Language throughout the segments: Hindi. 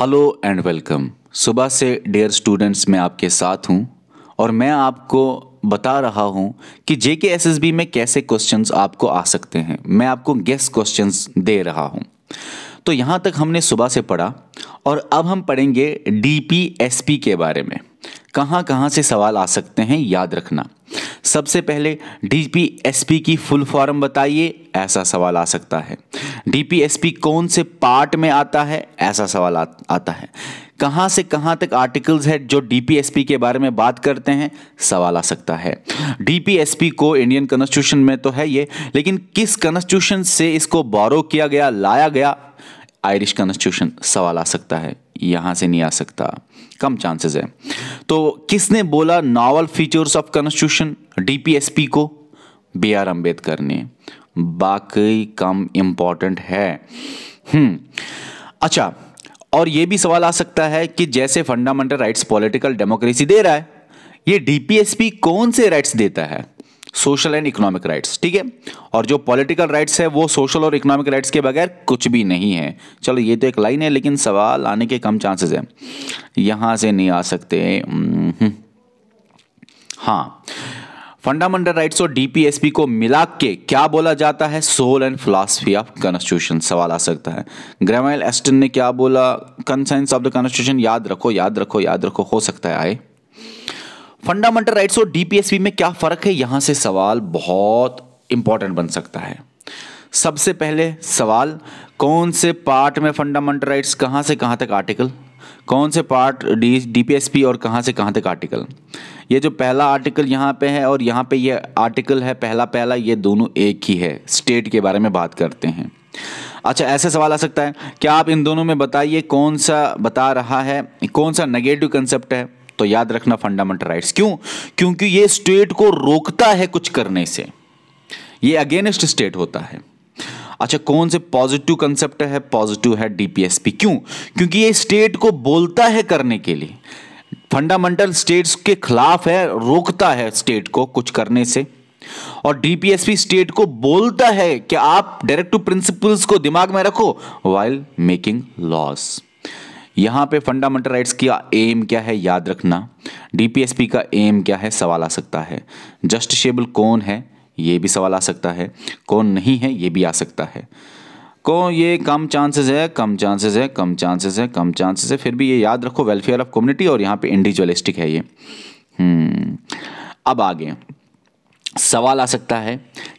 हेलो एंड वेलकम सुबह से डियर स्टूडेंट्स मैं आपके साथ हूं और मैं आपको बता रहा हूं कि जे के एस एस बी में कैसे क्वेश्चंस आपको आ सकते हैं मैं आपको गेस क्वेश्चंस दे रहा हूं तो यहां तक हमने सुबह से पढ़ा और अब हम पढ़ेंगे डी पी एस पी के बारे में कहाँ कहाँ से सवाल आ सकते हैं याद रखना सबसे पहले डीपीएसपी की फुल फॉर्म बताइए ऐसा सवाल आ सकता है डीपीएसपी कौन से पार्ट में आता है ऐसा सवाल आ, आता है कहाँ से कहाँ तक आर्टिकल्स है जो डीपीएसपी के बारे में बात करते हैं सवाल आ सकता है डीपीएसपी को इंडियन कॉन्स्टिट्यूशन में तो है ये लेकिन किस कॉन्स्टिट्यूशन से इसको बोरो किया गया लाया गया आयरिश कॉन्स्टिट्यूशन सवाल आ सकता है यहाँ से नहीं आ सकता कम चांसेस है तो किसने बोला novel features of constitution DPSP को बी आर अम्बेडकर ने बाकी कम इम्पॉर्टेंट है हम्म। अच्छा और ये भी सवाल आ सकता है कि जैसे फंडामेंटल राइट्स पॉलिटिकल डेमोक्रेसी दे रहा है ये डीपीएसपी कौन से राइट्स देता है सोशल एंड इकोनॉमिक राइट्स ठीक है और जो पॉलिटिकल राइट्स है वो सोशल और इकोनॉमिक राइट्स के बगैर कुछ भी नहीं है चलो ये तो एक लाइन है लेकिन सवाल आने के कम चांसेस हैं यहां से नहीं आ सकते हाँ फंडामेंटल राइट्स और डीपीएसपी को मिला के क्या बोला जाता है soul and philosophy of constitution सवाल आ सकता है ग्रेमाइल एस्टन ने क्या बोला कंसेंस ऑफ द कॉन्स्टिट्यूशन याद रखो याद रखो याद रखो हो सकता है आए फंडामेंटल राइट्स और डीपीएसपी में क्या फर्क है यहां से सवाल बहुत इंपॉर्टेंट बन सकता है सबसे पहले सवाल कौन से पार्ट में फंडामेंटल राइट्स कहां से कहां तक आर्टिकल कौन से पार्ट डी डीपीएसपी और कहां से कहां तक आर्टिकल ये जो पहला आर्टिकल यहाँ पे है और यहाँ पे ये आर्टिकल है पहला पहला ये दोनों एक ही है स्टेट के बारे में बात करते हैं अच्छा ऐसे सवाल आ सकता है क्या आप इन दोनों में बताइए कौन सा बता रहा है कौन सा नेगेटिव कंसेप्ट है तो याद रखना फंडामेंटल राइट्स क्यों क्योंकि ये स्टेट को रोकता है कुछ करने से ये अगेंस्ट स्टेट होता है अच्छा कौन से पॉजिटिव कंसेप्ट है पॉजिटिव है डीपीएसपी क्यों क्योंकि ये स्टेट को बोलता है करने के लिए फंडामेंटल स्टेट्स के खिलाफ है रोकता है स्टेट को कुछ करने से और डीपीएसपी स्टेट को बोलता है कि आप डायरेक्टिव प्रिंसिपल्स को दिमाग में रखो वाइल मेकिंग लॉस यहाँ पे फंडामेंटल राइट्स का एम क्या है याद रखना डीपीएसपी का एम क्या है सवाल आ सकता है जस्टिशेबल कौन है ये भी सवाल आ सकता है कौन नहीं है ये भी आ सकता है को ये कम चांसेस है कम चांसेस है कम चांसेस है कम चांसेस है फिर भी ये याद रखो वेलफेयर ऑफ कम्युनिटी और यहाँ पे इंडिविजुअलिस्टिक है ये हम्म, अब आगे सवाल आ सकता है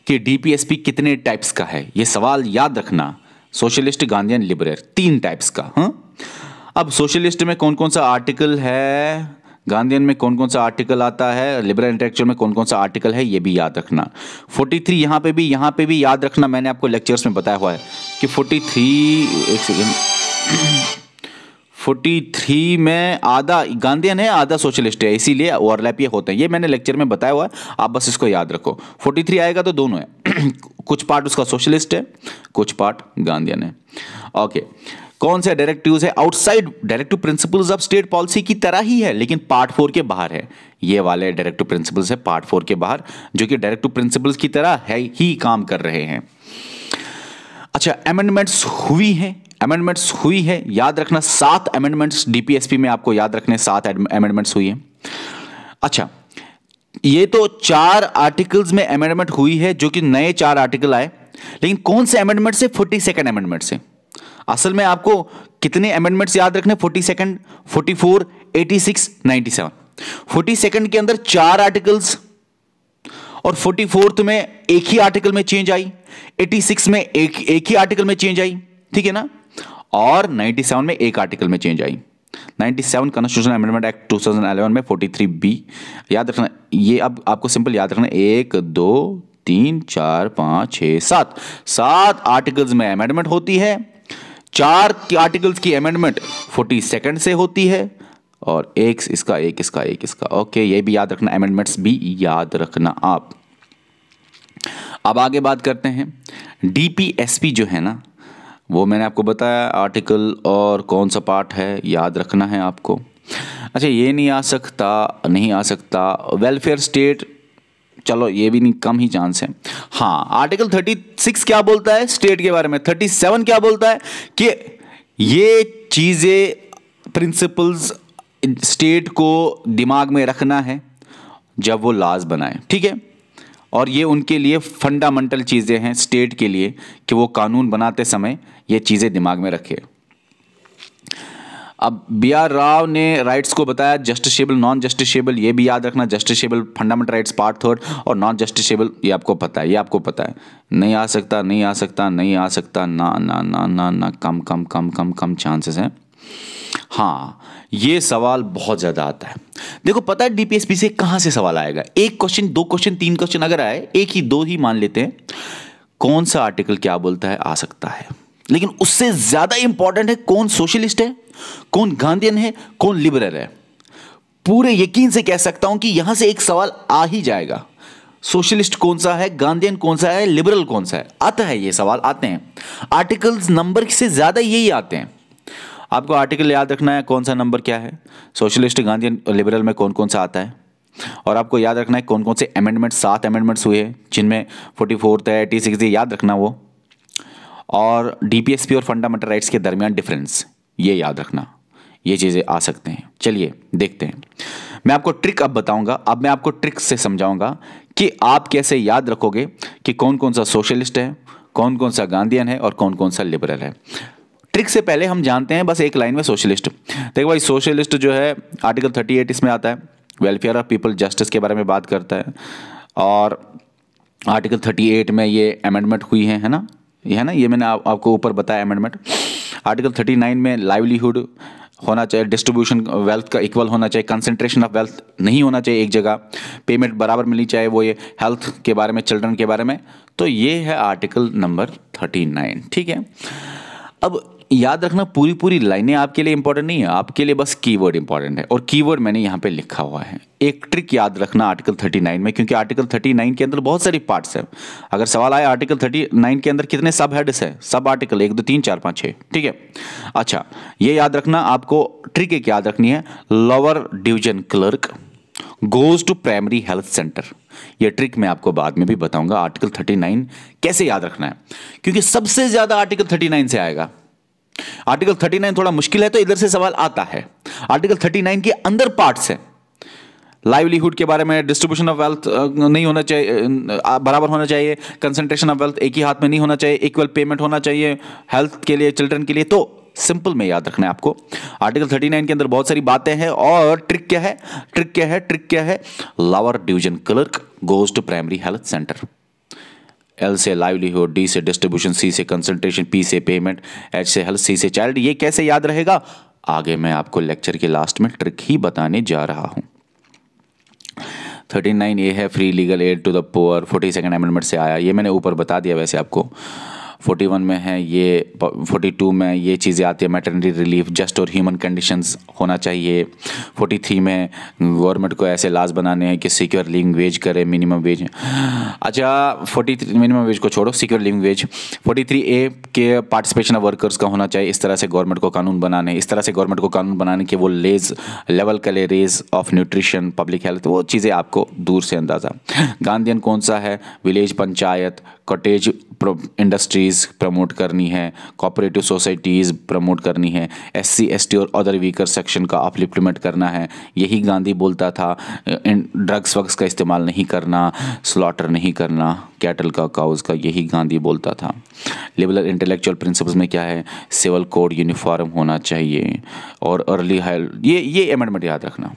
कि डीपीएसपी कितने टाइप्स का है ये सवाल याद रखना सोशलिस्ट एंड लिबरल तीन टाइप्स का हाँ अब सोशलिस्ट में कौन कौन सा आर्टिकल है गांधीन में कौन कौन सा आर्टिकल आता है लिबरल इंटेक्चुअल में कौन कौन सा आर्टिकल है ये भी याद रखना 43 थ्री यहाँ पर भी यहाँ पे भी याद रखना मैंने आपको लेक्चर्स में बताया हुआ है कि 43 थ्री एक सेकेंड 43 में आधा गांधीयन है आधा सोशलिस्ट है इसीलिए ओवरलैप ये होते हैं ये मैंने लेक्चर में बताया हुआ है आप बस इसको याद रखो 43 आएगा तो दोनों है कुछ पार्ट उसका सोशलिस्ट है कुछ पार्ट गांधीयन है ओके कौन से डायरेक्टिव है outside directive principles of state policy की तरह ही है लेकिन पार्ट फोर के बाहर है ये वाले डायरेक्टिव प्रिंसिपल्स है पार्ट फोर के बाहर जो कि डायरेक्टिव प्रिंसिपल्स की तरह है ही काम कर रहे हैं अच्छा अमेंडमेंट्स हुई हैं अमेंडमेंट्स हुई है याद रखना सात अमेंडमेंट्स डीपीएसपी में आपको याद रखने सात अमेंडमेंट्स हुई है अच्छा ये तो चार आर्टिकल्स में अमेंडमेंट हुई है जो कि नए चार आर्टिकल आए लेकिन कौन से अमेंडमेंट से फोर्टी सेकेंड अमेंडमेंट से असल में आपको कितने अमेंडमेंट्स याद रखने forty second forty four eighty six ninety seven forty second के अंदर चार आर्टिकल्स और फोर्टी फोर्थ में एक ही आर्टिकल में चेंज आई एटी सिक्स में एक एक ही आर्टिकल में चेंज आई ठीक है ना और 97 में एक आर्टिकल में चेंज आई 97 कॉन्स्टिट्यूशन अमेंडमेंट एक्ट 2011 में 43 बी याद रखना ये अब आपको सिंपल याद रखना एक दो तीन चार पाँच छः सात सात आर्टिकल्स में अमेंडमेंट होती है चार आर्टिकल्स की अमेंडमेंट फोर्टी सेकेंड से होती है और एक इसका एक इसका एक इसका ओके ये भी याद रखना अमेंडमेंट्स भी याद रखना आप अब आगे बात करते हैं डीपीएसपी जो है ना वो मैंने आपको बताया आर्टिकल और कौन सा पार्ट है याद रखना है आपको अच्छा ये नहीं आ सकता नहीं आ सकता वेलफेयर स्टेट चलो ये भी नहीं कम ही चांस है हाँ आर्टिकल 36 क्या बोलता है स्टेट के बारे में 37 क्या बोलता है कि ये चीज़ें प्रिंसिपल्स स्टेट को दिमाग में रखना है जब वो लाज बनाए ठीक है और ये उनके लिए फंडामेंटल चीज़ें हैं स्टेट के लिए कि वो कानून बनाते समय ये चीज़ें दिमाग में रखे अब बी आर राव ने राइट्स को बताया जस्टिसेबल नॉन जस्टिसेबल ये भी याद रखना justiciable fundamental rights part third और नॉन जस्टिसेबल ये आपको पता है ये आपको पता है नहीं आ सकता नहीं आ सकता नहीं आ सकता ना ना ना ना ना कम कम कम कम कम चांसेस हैं हाँ ये सवाल बहुत ज़्यादा आता है देखो पता है डीपीएसपी से कहाँ से सवाल आएगा एक क्वेश्चन दो क्वेश्चन तीन क्वेश्चन अगर आए एक ही दो ही मान लेते हैं कौन सा आर्टिकल क्या बोलता है आ सकता है लेकिन उससे ज़्यादा इंपॉर्टेंट है कौन सोशलिस्ट है कौन गांधीन है कौन लिबरल है पूरे यकीन से कह सकता हूं कि यहां से एक सवाल आ ही जाएगा सोशलिस्ट कौन सा है गांधीन कौन सा है लिबरल कौन सा है आता है ये सवाल आते हैं आर्टिकल्स नंबर से ज़्यादा यही आते हैं आपको आर्टिकल याद रखना है कौन सा नंबर क्या है सोशलिस्ट गांधी लिबरल में कौन कौन सा आता है और आपको याद रखना है कौन कौन से अमेंडमेंट सात अमेंडमेंट्स हुए हैं जिनमें फोर्टी फोर्थ है एटी सिक्स याद रखना वो और डीपीएसपी और फंडामेंटल राइट्स के दरमियान डिफरेंस ये याद रखना ये चीज़ें आ सकते हैं चलिए देखते हैं मैं आपको ट्रिक अब बताऊंगा अब मैं आपको ट्रिक से समझाऊंगा कि आप कैसे याद रखोगे कि कौन कौन सा सोशलिस्ट है कौन कौन सा गांधीयन है और कौन कौन सा लिबरल है ट्रिक से पहले हम जानते हैं बस एक लाइन में सोशलिस्ट देखो भाई सोशलिस्ट जो है आर्टिकल थर्टी एट इसमें आता है वेलफेयर ऑफ पीपल जस्टिस के बारे में बात करता है और आर्टिकल थर्टी एट में ये अमेंडमेंट हुई है है ना ये है ना ये मैंने आप, आपको ऊपर बताया अमेंडमेंट आर्टिकल थर्टी नाइन में लाइवलीहुड होना चाहिए डिस्ट्रीब्यूशन वेल्थ का इक्वल होना चाहिए कंसंट्रेशन ऑफ वेल्थ नहीं होना चाहिए एक जगह पेमेंट बराबर मिलनी चाहिए वो ये हेल्थ के बारे में चिल्ड्रन के बारे में तो ये है आर्टिकल नंबर थर्टी नाइन ठीक है अब याद रखना पूरी पूरी लाइनें आपके लिए इंपॉर्टेंट नहीं है आपके लिए बस कीवर्ड इंपॉर्टेंट है और कीवर्ड मैंने यहां पे लिखा हुआ है एक ट्रिक याद रखना आर्टिकल 39 में क्योंकि आर्टिकल 39 के अंदर बहुत सारी पार्ट्स हैं अगर सवाल आए आर्टिकल 39 के अंदर कितने सब हेड्स हैं सब आर्टिकल एक दो तीन चार पाँच छः ठीक है अच्छा ये याद रखना आपको ट्रिक एक याद रखनी है lower division clerk goes to primary health centre यह ट्रिक मैं आपको बाद में भी बताऊंगा आर्टिकल 39 कैसे याद रखना है क्योंकि सबसे ज्यादा आर्टिकल 39 से आएगा आर्टिकल 39 थोड़ा मुश्किल है तो इधर से सवाल आता है आर्टिकल 39 के अंदर पार्ट्स है लाइवलीहुड के बारे में डिस्ट्रीब्यूशन ऑफ वेल्थ नहीं होना चाहिए बराबर होना चाहिए कंसंट्रेशन ऑफ वेल्थ एक ही हाथ में नहीं होना चाहिए इक्वल पेमेंट होना चाहिए हेल्थ के लिए चिल्ड्रन के लिए तो सिंपल में याद रखना है आपको आर्टिकल 39 के अंदर बहुत सारी बातें हैं और ट्रिक क्या है ट्रिक क्या है ट्रिक क्या है lower division clerk goes to primary health centre L से लाइवलीहुड डी से डिस्ट्रीब्यूशन सी से कंसंट्रेशन पी से पेमेंट एच से हेल्थ सी से चाइल्ड ये कैसे याद रहेगा आगे मैं आपको लेक्चर के लास्ट में ट्रिक ही बताने जा रहा हूँ थर्टी नाइन ए है free legal aid to the poor forty second amendment से आया ये मैंने ऊपर बता दिया वैसे आपको 41 में है ये 42 में ये चीज़ें आती है मैटरनिटी रिलीफ जस्ट और ह्यूमन कंडीशंस होना चाहिए 43 में गवर्नमेंट को ऐसे लाज बनाने हैं कि सिक्योर लिविंग वेज करे मिनिमम वेज अच्छा 43 मिनिमम वेज को छोड़ो सिक्योर लिविंग वेज 43 ए के पार्टिसिपेशन ऑफ वर्कर्स का होना चाहिए इस तरह से गवर्नमेंट को कानून बनाने इस तरह से गवर्नमेंट को कानून बनाने के वो लेज लेवल ले raise of nutrition public health वो चीज़ें आपको दूर से अंदाज़ा गांधीन कौन सा है village panchayat cottage industries promote करनी है कॉपरेटिव सोसाइटीज़ प्रमोट करनी है एस सी एस टी और अदर वीकर सेक्शन का आप अपलिप्लीमेंट करना है यही गांधी बोलता था ड्रग्स वग्स का इस्तेमाल नहीं करना स्लॉटर नहीं करना कैटल का काउज का यही गांधी बोलता था लिबरल इंटेलेक्चुअल प्रिंसिपल्स में क्या है सिविल कोड यूनिफॉर्म होना चाहिए और अर्ली हायर ये ये अमेंडमेंट याद रखना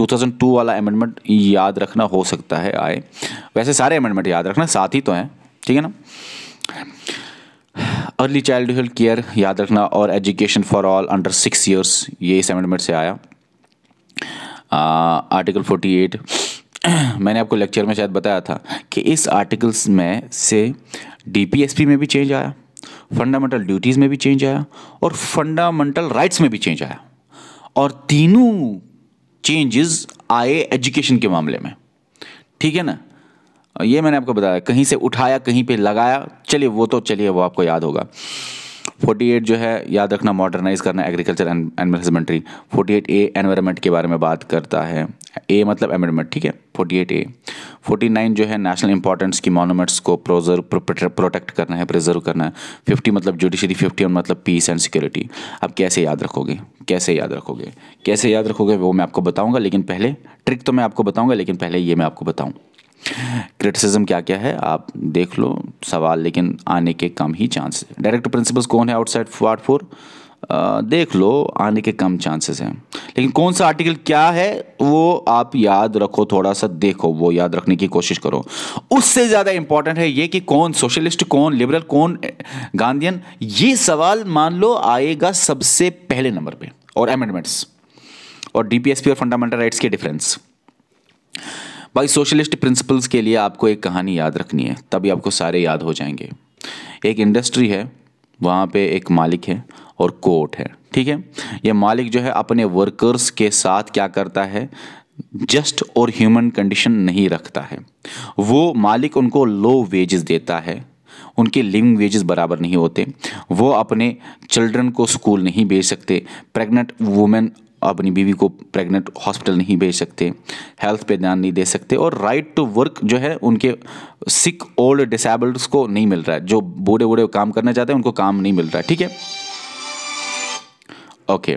2002 वाला अमेंडमेंट याद रखना हो सकता है आए वैसे सारे अमेंडमेंट याद रखना साथ ही तो हैं ठीक है ना अर्ली चाइल्ड हेल्थ केयर याद रखना और education for all under six years ये इस अमेंडमेंट से आया आर्टिकल फोर्टी एट मैंने आपको लेक्चर में शायद बताया था कि इस आर्टिकल्स में से डीपीएसपी में भी चेंज आया फंडामेंटल ड्यूटीज़ में भी चेंज आया और फंडामेंटल राइट्स में भी चेंज आया और तीनों चेंजेस आए एजुकेशन के मामले में ठीक है ना ये मैंने आपको बताया कहीं से उठाया कहीं पे लगाया चलिए वो तो चलिए वो आपको याद होगा 48 जो है याद रखना मॉडर्नाइज करना agriculture and forty eight A environment के बारे में बात करता है ए मतलब एमेंडमेंट ठीक है 48 ए 49 जो है नेशनल इंपॉर्टेंस की मोनूमेंट्स को प्रोजर्व प्रोटेक्ट करना है प्रिजर्व करना है 50 मतलब जुडिशरी 50 मतलब पीस एंड सिक्योरिटी अब कैसे याद रखोगे कैसे याद रखोगे कैसे याद रखोगे वो मैं आपको बताऊँगा लेकिन पहले ट्रिक तो मैं आपको बताऊँगा लेकिन पहले ये मैं आपको बताऊँ क्रिटिसिज्म क्या क्या है आप देख लो सवाल लेकिन आने के कम ही चांस है डायरेक्ट प्रिंसिपल्स कौन है आउटसाइड वार्ड फोर देख लो आने के कम चांसेस हैं लेकिन कौन सा आर्टिकल क्या है वो आप याद रखो थोड़ा सा देखो वो याद रखने की कोशिश करो उससे ज़्यादा इंपॉर्टेंट है ये कि कौन सोशलिस्ट कौन लिबरल कौन गांधीन ये सवाल मान लो आएगा सबसे पहले नंबर पे और अमेंडमेंट्स और डीपीएसपी और फंडामेंटल राइट्स के डिफरेंस भाई सोशलिस्ट प्रिंसिपल्स के लिए आपको एक कहानी याद रखनी है तभी आपको सारे याद हो जाएंगे एक इंडस्ट्री है वहाँ पे एक मालिक है और कोर्ट है ठीक है ये मालिक जो है अपने वर्कर्स के साथ क्या करता है जस्ट और ह्यूमन कंडीशन नहीं रखता है वो मालिक उनको लो वेजेस देता है उनके लिविंग वेजेस बराबर नहीं होते वो अपने चिल्ड्रन को स्कूल नहीं भेज सकते प्रेग्नेंट वुमेन अपनी बीवी को प्रेग्नेंट हॉस्पिटल नहीं भेज सकते हेल्थ पे ध्यान नहीं दे सकते और राइट टू वर्क जो है उनके सिक ओल्ड डिसेबल्ड को नहीं मिल रहा है जो बूढ़े बूढ़े काम करना चाहते हैं उनको काम नहीं मिल रहा है ठीक है ओके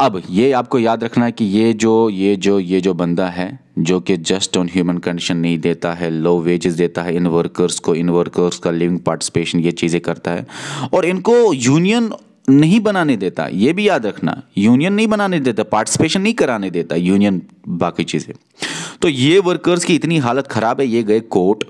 अब ये आपको याद रखना है कि ये जो ये जो ये जो बंदा है जो कि जस्ट ऑन ह्यूमन कंडीशन नहीं देता है लो वेजेस देता है इन वर्कर्स को इन वर्कर्स का लिविंग पार्टिसिपेशन ये चीज़ें करता है और इनको यूनियन नहीं बनाने देता ये भी याद रखना यूनियन नहीं बनाने देता पार्टिसिपेशन नहीं कराने देता यूनियन बाकी चीज़ें तो ये वर्कर्स की इतनी हालत ख़राब है ये गए कोर्ट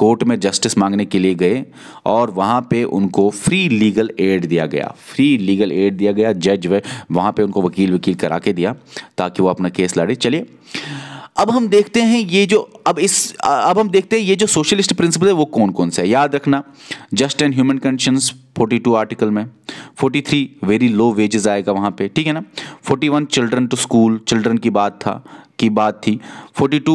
कोर्ट में जस्टिस मांगने के लिए गए और वहाँ पे उनको फ्री लीगल एड दिया गया फ्री लीगल एड दिया गया जज वे वहाँ पे उनको वकील वकील करा के दिया ताकि वो अपना केस लड़े चलिए अब हम देखते हैं ये जो अब इस अब हम देखते हैं ये जो सोशलिस्ट प्रिंसिपल है वो कौन कौन से है याद रखना just and human conditions 42 article में 43 वेरी लो वेजेस आएगा वहाँ पे ठीक है ना 41 चिल्ड्रन टू स्कूल चिल्ड्रन की बात था की बात थी 42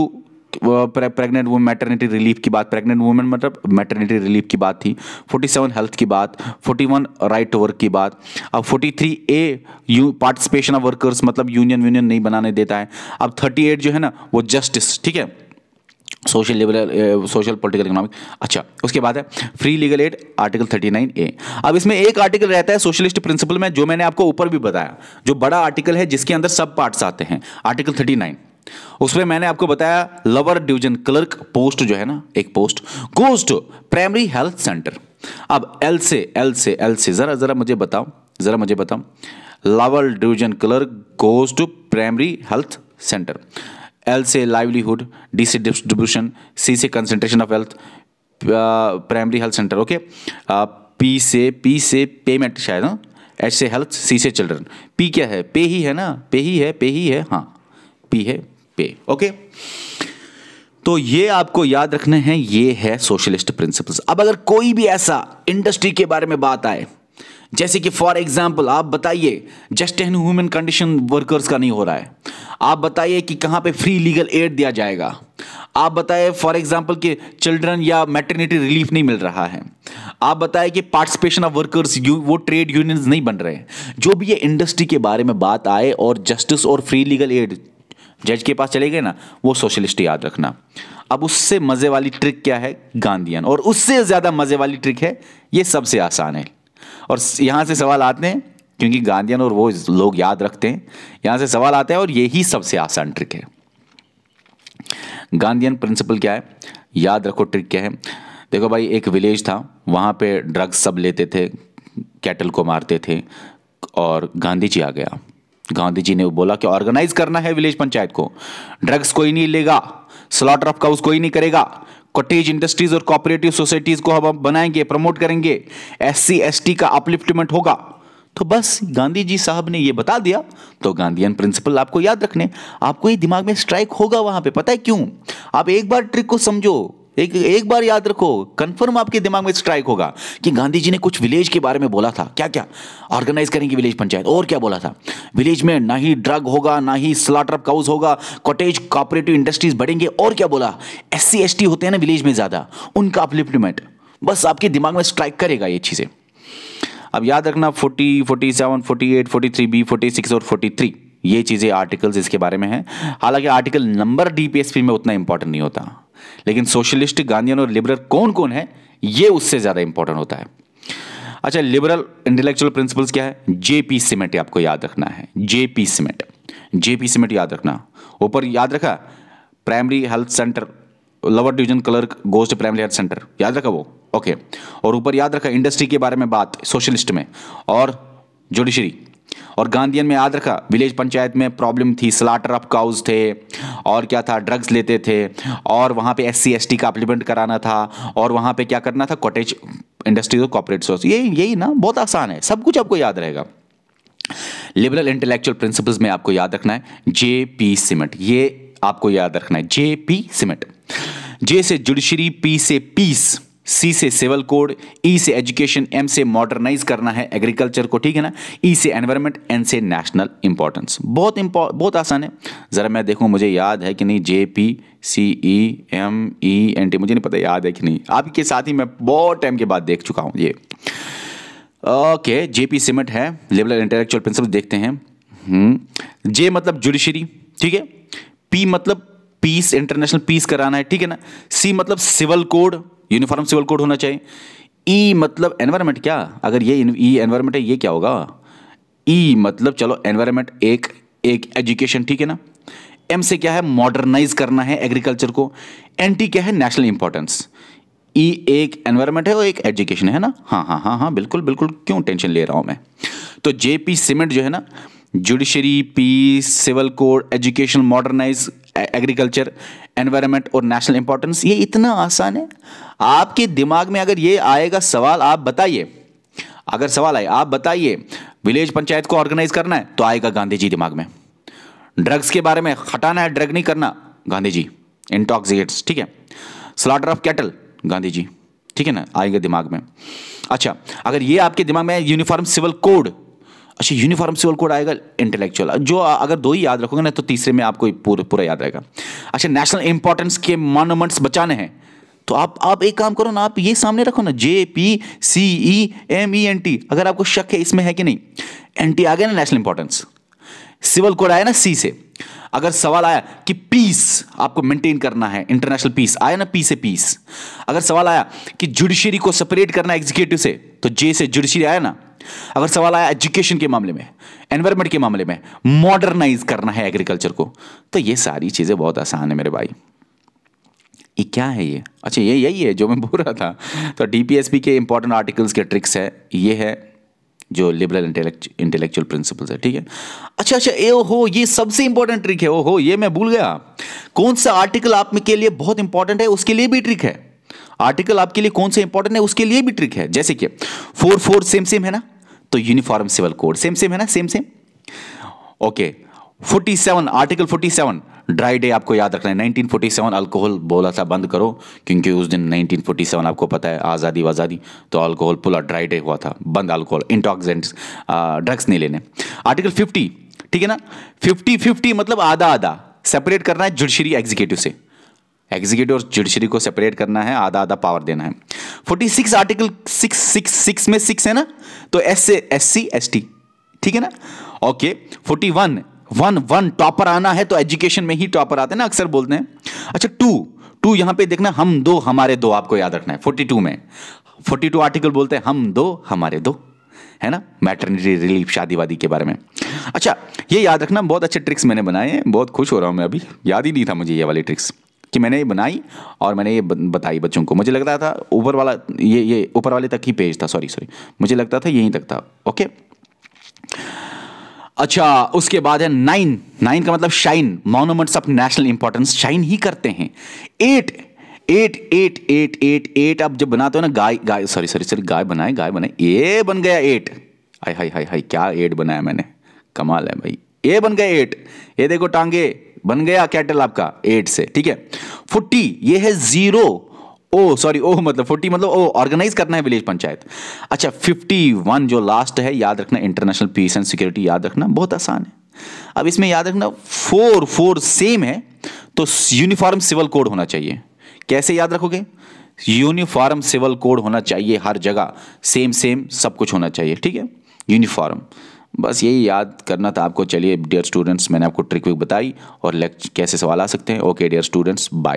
प्रेग्नेंट वुमेन मैटरनिटी रिलीफ की बात प्रेग्नेंट वुमेन मतलब मैटरनिटी रिलीफ की बात थी 47 हेल्थ की बात 41 राइट टू वर्क की बात अब 43 ए यू पार्टिसिपेशन ऑफ वर्कर्स मतलब यूनियन यूनियन नहीं बनाने देता है अब 38 जो है ना वो जस्टिस ठीक है social liberal social political economic अच्छा उसके बाद है free legal aid article thirty nine A अब इसमें एक आर्टिकल रहता है सोशलिस्ट प्रिंसिपल में जो मैंने आपको ऊपर भी बताया जो बड़ा आर्टिकल है जिसके अंदर सब पार्ट्स आते हैं आर्टिकल थर्टी नाइन उसमें मैंने आपको बताया लवर डिवीजन क्लर्क पोस्ट जो है ना एक पोस्ट गोस्ट प्राइमरी हेल्थ सेंटर अब एल से एल से एल से जरा जरा मुझे बताओ जरा मुझे बताओ lower division clerk goes to primary health centre L से लाइवलीहुड डी से डिस्ट्रीब्यूशन सी से concentration of health primary health centre okay P से पी से पेमेंट शायद ना एच से हेल्थ सी से चिल्ड्रन पी क्या है पे ही है ना पे ही है पे ही है हाँ पी है पे ओके तो ये आपको याद रखने हैं ये है सोशलिस्ट प्रिंसिपल्स अब अगर कोई भी ऐसा इंडस्ट्री के बारे में बात आए जैसे कि फॉर एग्जाम्पल आप बताइए just and human condition workers का नहीं हो रहा है आप बताइए कि कहां पे फ्री लीगल एड दिया जाएगा आप बताइए फॉर एग्जाम्पल कि चिल्ड्रन या मैटर्निटी रिलीफ नहीं मिल रहा है आप बताए कि पार्टिसिपेशन ऑफ वर्कर्स वो ट्रेड यूनियंस नहीं बन रहे जो भी ये इंडस्ट्री के बारे में बात आए और जस्टिस और फ्री लीगल एड जज के पास चले गए ना वो सोशलिस्ट याद रखना अब उससे मज़े वाली ट्रिक क्या है गांधीयन और उससे ज़्यादा मज़े वाली ट्रिक है ये सबसे आसान है और यहां से सवाल आते हैं क्योंकि गांधीयन और वो लोग याद रखते हैं यहां से सवाल आते हैं और यही सबसे आसान ट्रिक है गांधीयन प्रिंसिपल क्या है याद रखो ट्रिक क्या है देखो भाई एक विलेज था वहां पे ड्रग्स सब लेते थे कैटल को मारते थे और गांधी जी आ गया गांधी जी ने बोला कि ऑर्गेनाइज करना है विलेज पंचायत को ड्रग्स कोई नहीं लेगा स्लॉटर ऑफ काउस कोई नहीं करेगा कॉटेज इंडस्ट्रीज और कॉपरेटिव सोसाइटीज को हम बनाएंगे प्रमोट करेंगे एस सी का अपलिफ्टमेंट होगा तो बस गांधी जी साहब ने ये बता दिया तो गांधीयन प्रिंसिपल आपको याद रखने आपको ये दिमाग में स्ट्राइक होगा वहां पे पता है क्यों आप एक बार ट्रिक को समझो एक एक बार याद रखो कंफर्म आपके दिमाग में स्ट्राइक होगा कि गांधी जी ने कुछ विलेज के बारे में बोला था क्या क्या ऑर्गेनाइज करेंगे विलेज पंचायत और क्या बोला था विलेज में ना ही ड्रग होगा ना ही स्लाटर काउज होगा कॉटेज कॉपरेटिव इंडस्ट्रीज बढ़ेंगे और क्या बोला एस सी एस टी होते हैं ना विलेज में ज़्यादा उनका अपलिफ्टमेंट बस आपके दिमाग में स्ट्राइक करेगा ये चीज़ें अब याद रखना forty forty seven forty eight forty three B forty six और फोर्टी थ्री ये चीज़ें आर्टिकल्स इसके बारे में हैं हालांकि आर्टिकल नंबर डीपीएसपी में उतना इंपॉर्टेंट नहीं होता लेकिन सोशलिस्ट गांधीन और लिबरल कौन कौन है ये उससे ज़्यादा इंपॉर्टेंट होता है अच्छा लिबरल इंटेलेक्चुअल प्रिंसिपल्स क्या है जे पी सीमेंट आपको याद रखना है J P cement J P cement याद रखना ऊपर याद रखा primary health centre lower division clerk goes to primary health centre याद रखा वो ओके okay. और ऊपर याद रखा इंडस्ट्री के बारे में बात सोशलिस्ट में और जुडिशरी और गांधीन में याद रखा विलेज पंचायत में प्रॉब्लम थी स्लाटर अप काउज थे और क्या था ड्रग्स लेते थे और वहाँ पे एस सी का अप्लीमेंट कराना था और वहाँ पे क्या करना था कॉटेज इंडस्ट्रीज और कॉपरेट सोर्स यही यही ना बहुत आसान है सब कुछ आपको याद रहेगा लिबरल इंटेलेक्चुअल प्रिंसिपल्स में आपको याद रखना है जे पी सिमेंट ये आपको याद रखना है जे पी सिमेंट जे से जुडिशरी पी से पीस सी से सिविल कोड ई से एजुकेशन एम से मॉडर्नाइज करना है एग्रीकल्चर को ठीक है ना ई e से एनवायरमेंट एन से नेशनल इंपॉर्टेंस बहुत बहुत आसान है ज़रा मैं देखूं मुझे याद है कि नहीं J P C E M E N T मुझे नहीं पता याद है कि नहीं आपके साथ ही मैं बहुत टाइम के बाद देख चुका हूं ये ओके जे पी सिमेंट है लेवल इंटेलेक्चुअल प्रिंसिपल देखते हैं जे हम्म, मतलब जुडिशरी ठीक है पी मतलब पीस इंटरनेशनल पीस कराना है ठीक है ना सी मतलब civil code uniform civil code होना चाहिए ई e मतलब एनवायरमेंट क्या अगर ये ई e एनवायरमेंट है ये क्या होगा ई e मतलब चलो एनवायरमेंट एक एक एजुकेशन ठीक है ना एम से क्या है मॉडर्नाइज करना है एग्रीकल्चर को एन टी क्या है नेशनल इंपॉर्टेंस ई एक एनवायरमेंट है और एक एजुकेशन है ना हाँ हाँ हाँ हाँ बिल्कुल बिल्कुल क्यों टेंशन ले रहा हूं मैं तो जेपी सीमेंट जो है ना judiciary peace civil code education modernise agriculture environment और नेशनल इंपॉर्टेंस ये इतना आसान है आपके दिमाग में अगर ये आएगा सवाल आप बताइए अगर सवाल आए आप बताइए विलेज पंचायत को ऑर्गेनाइज करना है तो आएगा गांधी जी दिमाग में ड्रग्स के बारे में हटाना है ड्रग नहीं करना गांधी जी इंटॉक्सिकेट्स ठीक है slaughter of cattle Gandhi ji ठीक है ना आएगा दिमाग में अच्छा अगर ये आपके दिमाग में यूनिफॉर्म सिविल कोड अच्छा यूनिफॉर्म सिविल कोड आएगा इंटेलेक्चुअल जो अगर दो ही याद रखोगे ना तो तीसरे में आपको पूरा पूरा याद रहेगा अच्छा नेशनल इंपॉर्टेंस के मॉन्यूमेंट्स बचाने हैं तो आप आप एक काम करो ना आप ये सामने रखो ना J P C E M E N T अगर आपको शक है इसमें है कि नहीं एन टी आ गया ना नेशनल इंपॉर्टेंस सिविल कोड आया ना सी से अगर सवाल आया कि पीस आपको मेंटेन करना है इंटरनेशनल पीस आया ना पी से पीस अगर सवाल आया कि जुडिशरी को सेपरेट करना एग्जीक्यूटिव से तो जे से जुडिशरी आया ना अगर सवाल आया एजुकेशन के मामले में एनवायरमेंट के मामले में मॉडर्नाइज करना है एग्रीकल्चर को तो ये सारी चीज़ें बहुत आसान है मेरे भाई ये क्या है ये अच्छा ये यही है जो मैं बोल रहा था तो डीपीएसपी के इंपॉर्टेंट आर्टिकल्स के ट्रिक्स है ये है जो लिबरल इंटेलेक्चुअल प्रिंसिपल्स है ठीक है अच्छा अच्छा ए हो ये सबसे इंपॉर्टेंट ट्रिक है ओ हो ये मैं भूल गया कौन सा आर्टिकल आप के लिए बहुत इंपॉर्टेंट है उसके लिए भी ट्रिक है आर्टिकल आपके लिए कौन सा इंपॉर्टेंट है उसके लिए भी ट्रिक है जैसे कि फोर फोर सेम सेम है ना तो uniform civil code same same है ना same same okay 47 article 47 dry day आपको याद रखना है 1947 अल्कोहल बोला था बंद करो क्योंकि उस दिन 1947 आपको पता है आज़ादी वज़ादी तो अल्कोहल पूरा ड्राई डे हुआ था बंद अल्कोहल इंटॉक्सेंट्स ड्रग्स नहीं लेने आर्टिकल 50 ठीक है ना 50 50 मतलब आधा आधा सेपरेट करना है जुडिशरी एग्जीक्यूटिव से एग्जीक्यूटिव और जुडिशरी को सेपरेट करना है आधा आधा पावर देना है forty six article six six six में सिक्स है ना तो एस से एस सी एस टी ठीक है ना okay forty one one one topper आना है तो एजुकेशन में ही टॉपर आते हैं ना अक्सर बोलते हैं अच्छा टू टू यहां पे देखना हम दो हमारे दो आपको याद रखना है फोर्टी टू में फोर्टी टू आर्टिकल बोलते हैं हम दो हमारे दो है ना मैटरनिटी रिलीफ शादीवादी के बारे में अच्छा ये याद रखना बहुत अच्छे ट्रिक्स मैंने बनाए हैं बहुत खुश हो रहा हूँ मैं अभी याद ही नहीं था मुझे ये वाली ट्रिक्स कि मैंने ये बनाई और मैंने ये बताई बच्चों को मुझे लगता था ऊपर वाला ये ये ऊपर वाले तक ही पेज था सॉरी सॉरी मुझे लगता था यहीं तक था ओके अच्छा उसके बाद है नाइन नाइन का मतलब shine monuments of national importance shine ही करते हैं eight eight eight eight eight eight अब जब बनाते हो ना गाय गाय सॉरी सॉरी सॉरी गाय बनाए गाय बनाए ए बन गया एट हाय हाय हाय हाय क्या एट बनाया मैंने कमाल है भाई ए बन गया एट ये देखो टांगे बन गया कैटल आपका एट से ठीक है फोर्टी ये है जीरो ओ सॉरी ओ मतलब फोर्टी मतलब ओ ऑर्गेनाइज करना है विलेज पंचायत अच्छा फिफ्टी वन जो लास्ट है याद रखना इंटरनेशनल पीस एंड सिक्योरिटी याद रखना बहुत आसान है अब इसमें याद रखना फोर फोर सेम है तो यूनिफॉर्म सिविल कोड होना चाहिए कैसे याद रखोगे यूनिफॉर्म सिविल कोड होना चाहिए हर जगह सेम सेम सब कुछ होना चाहिए ठीक है यूनिफॉर्म बस यही याद करना था आपको चलिए डियर स्टूडेंट्स मैंने आपको ट्रिक विक बताई और लेक्चर कैसे सवाल आ सकते हैं ओके डियर स्टूडेंट्स बाय